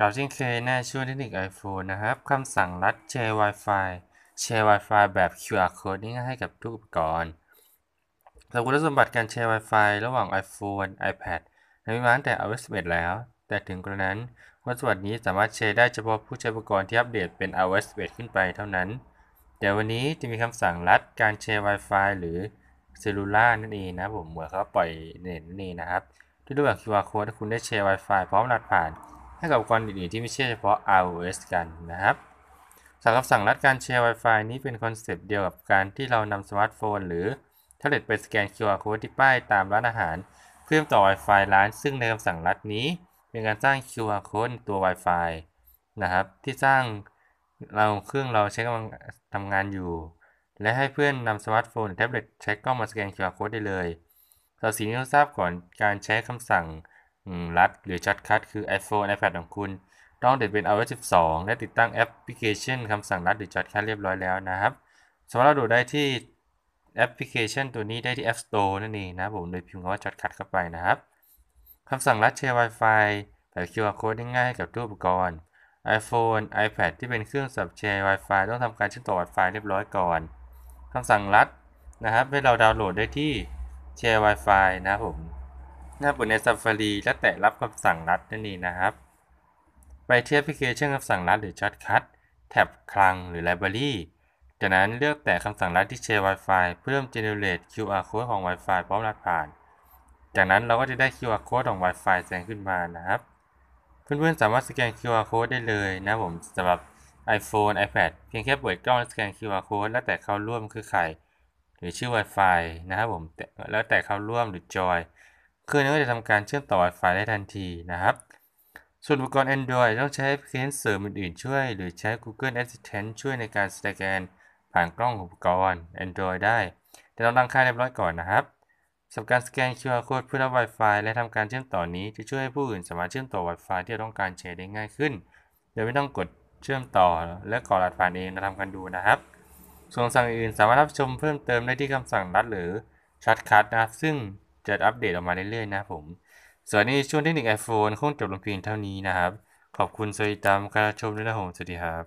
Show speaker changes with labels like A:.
A: เราจึงเคยหน้าช่วยเทคนิค iPhone นะครับคำสั่งรัดแชร์ Wi-Fi แชร์ Wi-Fi แบบ QR code นี่ให้กับทุกอุปกรณ์สำหรับคุณสมบัติการแชร์ Wi-Fi ระหว่าง iPhone iPad ในมีมาตั้งแต่ iOS 11 แล้ว แต่ถึงกระนั้นคุณสมบัตินี้สามารถแชร์ได้เฉพาะผู้ใช้อุปกรณ์ที่อัปเดตเป็น iOS 11 ขึ้นไปเท่านั้น แต่วันนี้จะมีคำสั่งรัดการแชร์ Wi-Fi หรือเซลูล่านั่นเองนะผมเหมือนเขาปล่อยเน็ตนี่นะครับด้วยรูปแบบ QR code ถ้าคุณได้แชร์ Wi-Fi พร้อมรหัสผ่านให้กับอุปกรณ์อื่นๆที่ไม่ใช่เฉพาะ iOS กันนะครับสำหรับสั่งรัดการแชร์ Wi-Fi นี้เป็นคอนเซปต์เดียวกับการที่เรานำสมาร์ทโฟน หรือแท็บเล็ตไปสแกน QR code ที่ป้ายตามร้านอาหาร เพื่อมต่อ Wi-Fi ร้านซึ่งในคำสั่งรัดนี้เป็นการสร้าง QR code ตัว Wi-Fi นะครับ ที่สร้างเราเครื่องเราใช้กำลังทำงานอยู่ และให้เพื่อนนำสมาร์ทโฟนแท็บเล็ตใช้กล้องมาสแกน QR code ได้เลยเราสิ่งที่เราทราบก่อนการใช้คำสั่งรัดหรือชัดคัดคือ iPhone iPad ของคุณ ต้องเด็ดเป็น iOS 12 และติดตั้งแอปพลิเคชันคำสั่งรัดหรือชัดคัดเรียบร้อยแล้วนะครับสามารถโหลดได้ที่แอปพลิเคชันตัวนี้ได้ที่ App Store นั่นเองนะผมโดยพิมพ์คำว่าชัดคัดเข้าไปนะครับคำสั่งรัดแชร์ Wi-Fi แบบ QR code ้ง่ายกับทุกอุปกรณ์ iPhone iPad ที่เป็นเครื่องสับแชร์ Wi-Fi ต้องทำการเชื่อมต่อ Wi-Fi เรียบร้อยก่อนคำสั่งรัดนะครับให้เราดาวน์โหลดได้ที่แชร์ Wi-Fi นะผมหน้าบนใน Safari แล้วแตะรับคำสั่งลัดนั่นเองนะครับ ไปที่แอปพลิเคชันคำสั่งลัดหรือช็อตคัทแท็บคลังหรือ Library จากนั้นเลือกแต่คำสั่งลัดที่แชร์ Wi-Fi เพื่อ generate QR code ของ Wi-Fi พร้อมรัดผ่าน จากนั้นเราก็จะได้ QR code ของ Wi-Fi แสดงขึ้นมานะครับเพื่อนๆสามารถสแกน QR code ได้เลยนะผมสำหรับ iPhone iPad เพียงแค่เปิดกล้องสแกน QR code แล้วแต่เข้าร่วมคือใครหรือชื่อ Wi-Fi นะครับผมแล้วแต่เข้าร่วมหรือจอยครื่องนี้ก็จะทำการเชื่อมต่อ Wi-Fi ได้ทันทีนะครับ ส่วนอุปกรณ์ Android ต้องใช้เคันเสริมอื่น ๆ ช่วย หรือใช้ Google Assistant ช่วยในการสแกนผ่านกล้องอุปกรณ์ Android ได้ แต่เราตั้งค่าเรียบร้อยก่อนนะครับสำหรับการสแกน QR code เพื่อรับ Wi-Fi และทำการเชื่อมต่อนี้ จะช่วยให้ผู้อื่น สามารถเชื่อมต่อ Wi-Fi ที่เราต้องการแชร์ได้ง่ายขึ้น โดยไม่ต้องกดเชื่อมต่อและก่อรหัสผ่านเองเราทำกันดูนะครับ ส่วนสั่งอื่นสามารถรับชมเพิ่มเติมได้ที่คำสั่งรัดหรือชัดคัดนะซึ่งจะอัปเดตออกมาเรื่อย ๆ นะผม ส่วนนี้ช่วงที่หนึ่งไอโฟนคงจบลงเพียงเท่านี้นะครับ ขอบคุณสวัสดีตามการชมด้วยนะผมสวัสดีครับ